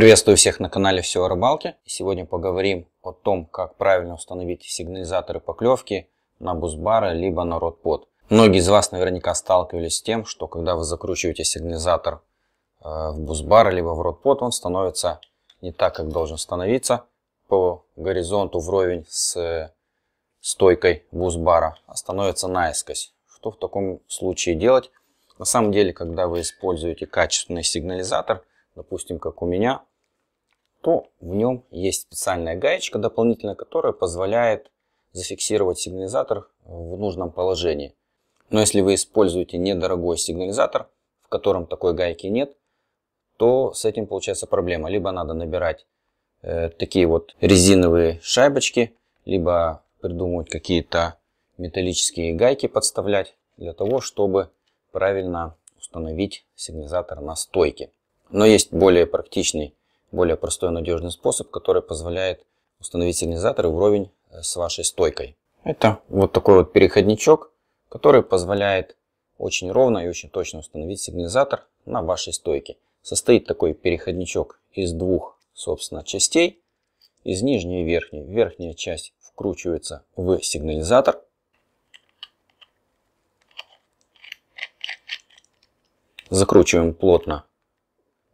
Приветствую всех на канале Все о рыбалке. Сегодня поговорим о том, как правильно установить сигнализаторы поклевки на бузбары либо на ротпод. Многие из вас наверняка сталкивались с тем, что когда вы закручиваете сигнализатор э, в бузбар либо в ротпод, он становится не так, как должен становиться по горизонту вровень с э, стойкой бусбара, а становится наискось. Что в таком случае делать? На самом деле, когда вы используете качественный сигнализатор – допустим, как у меня, то в нем есть специальная гаечка дополнительная, которая позволяет зафиксировать сигнализатор в нужном положении. Но если вы используете недорогой сигнализатор, в котором такой гайки нет, то с этим получается проблема. Либо надо набирать э, такие вот резиновые шайбочки, либо придумывать какие-то металлические гайки подставлять для того, чтобы правильно установить сигнализатор на стойке. Но есть более практичный более простой и надежный способ, который позволяет установить сигнализаторы вровень э, с вашей стойкой. Это вот такой вот переходничок, который позволяет очень ровно и очень точно установить сигнализатор на вашей стойке. Состоит такой переходничок из двух, собственно, частей, из нижней и верхней. Верхняя часть вкручивается в сигнализатор. Закручиваем плотно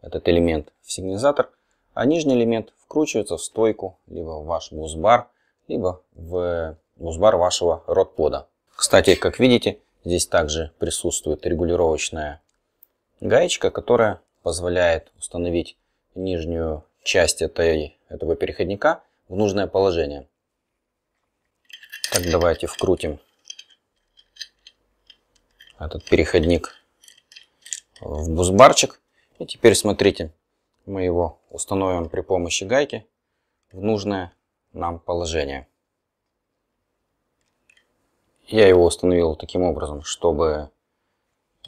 этот элемент в сигнализатор а нижний элемент вкручивается в стойку, либо в ваш бусбар, либо в бусбар вашего ротпода. Кстати, как видите, здесь также присутствует регулировочная гаечка, которая позволяет установить нижнюю часть этой, этого переходника в нужное положение. Так, давайте вкрутим этот переходник в бусбарчик. И теперь смотрите, мы его установим при помощи гайки в нужное нам положение. Я его установил таким образом, чтобы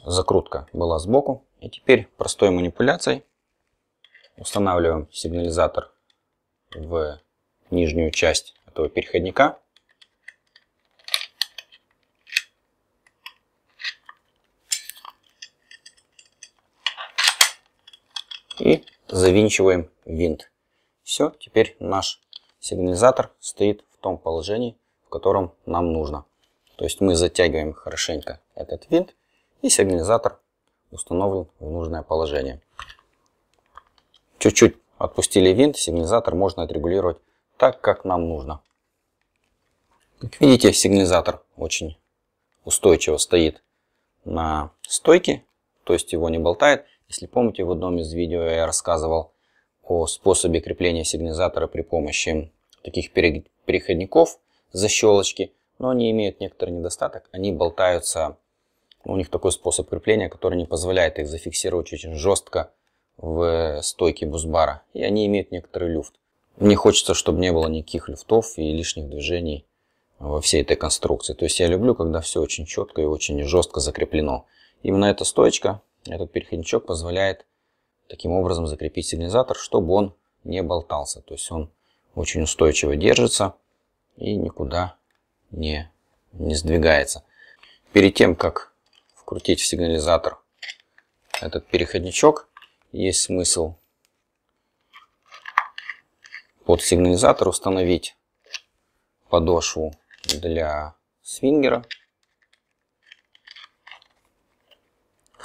закрутка была сбоку. И теперь простой манипуляцией устанавливаем сигнализатор в нижнюю часть этого переходника. И завинчиваем винт. Все, теперь наш сигнализатор стоит в том положении, в котором нам нужно. То есть мы затягиваем хорошенько этот винт и сигнализатор установлен в нужное положение. Чуть-чуть отпустили винт, сигнализатор можно отрегулировать так, как нам нужно. Как видите, сигнализатор очень устойчиво стоит на стойке, то есть его не болтает. Если помните, в одном из видео я рассказывал о способе крепления сигнализатора при помощи таких переходников, защелочки, но они имеют некоторый недостаток. Они болтаются, у них такой способ крепления, который не позволяет их зафиксировать очень жестко в стойке бусбара. И они имеют некоторый люфт. Мне хочется, чтобы не было никаких люфтов и лишних движений во всей этой конструкции. То есть я люблю, когда все очень четко и очень жестко закреплено. Именно эта стоечка этот переходничок позволяет таким образом закрепить сигнализатор, чтобы он не болтался. То есть он очень устойчиво держится и никуда не, не сдвигается. Перед тем, как вкрутить в сигнализатор этот переходничок, есть смысл под сигнализатор установить подошву для свингера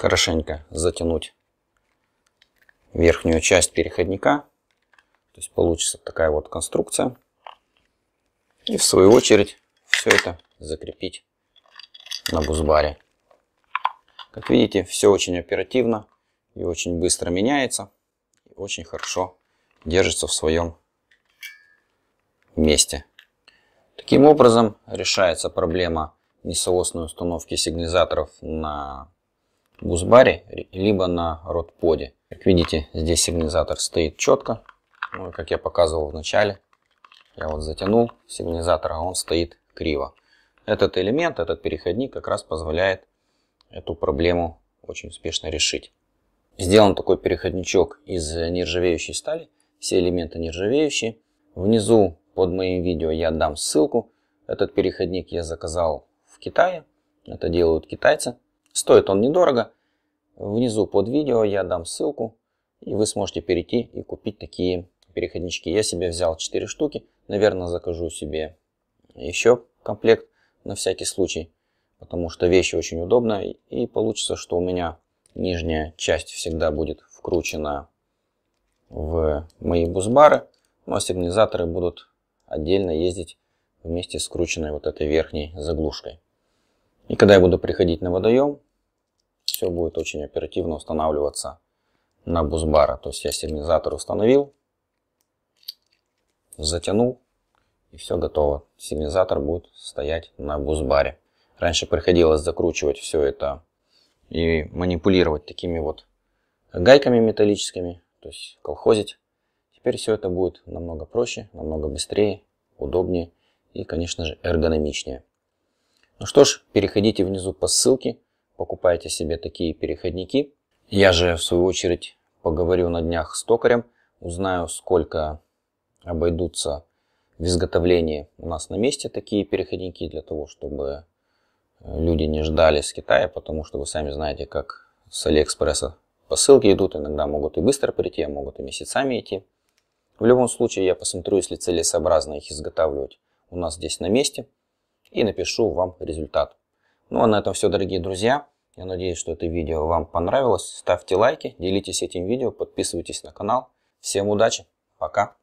хорошенько затянуть верхнюю часть переходника. То есть получится такая вот конструкция. И в свою очередь все это закрепить на бузбаре. Как видите, все очень оперативно и очень быстро меняется. И очень хорошо держится в своем месте. Таким образом решается проблема несоосной установки сигнализаторов на гусбаре, либо на родподе. Как видите, здесь сигнализатор стоит четко. Ну, как я показывал в начале, я вот затянул сигнализатор, а он стоит криво. Этот элемент, этот переходник как раз позволяет эту проблему очень успешно решить. Сделан такой переходничок из нержавеющей стали. Все элементы нержавеющие. Внизу под моим видео я дам ссылку. Этот переходник я заказал в Китае. Это делают китайцы. Стоит он недорого. Внизу под видео я дам ссылку, и вы сможете перейти и купить такие переходнички. Я себе взял 4 штуки. Наверное, закажу себе еще комплект на всякий случай, потому что вещи очень удобно. И получится, что у меня нижняя часть всегда будет вкручена в мои бузбары, но ну, а сигнализаторы будут отдельно ездить вместе с скрученной вот этой верхней заглушкой. И когда я буду приходить на водоем, все будет очень оперативно устанавливаться на бузбара. То есть я сигнализатор установил, затянул и все готово. Сигнализатор будет стоять на бузбаре. Раньше приходилось закручивать все это и манипулировать такими вот гайками металлическими, то есть колхозить. Теперь все это будет намного проще, намного быстрее, удобнее и, конечно же, эргономичнее. Ну что ж, переходите внизу по ссылке, покупайте себе такие переходники. Я же, в свою очередь, поговорю на днях с токарем, узнаю, сколько обойдутся в изготовлении у нас на месте такие переходники, для того, чтобы э, люди не ждали с Китая, потому что вы сами знаете, как с Алиэкспресса посылки идут, иногда могут и быстро прийти, а могут и месяцами идти. В любом случае, я посмотрю, если целесообразно их изготавливать у нас здесь на месте – и напишу вам результат. Ну а на этом все, дорогие друзья. Я надеюсь, что это видео вам понравилось. Ставьте лайки, делитесь этим видео, подписывайтесь на канал. Всем удачи, пока!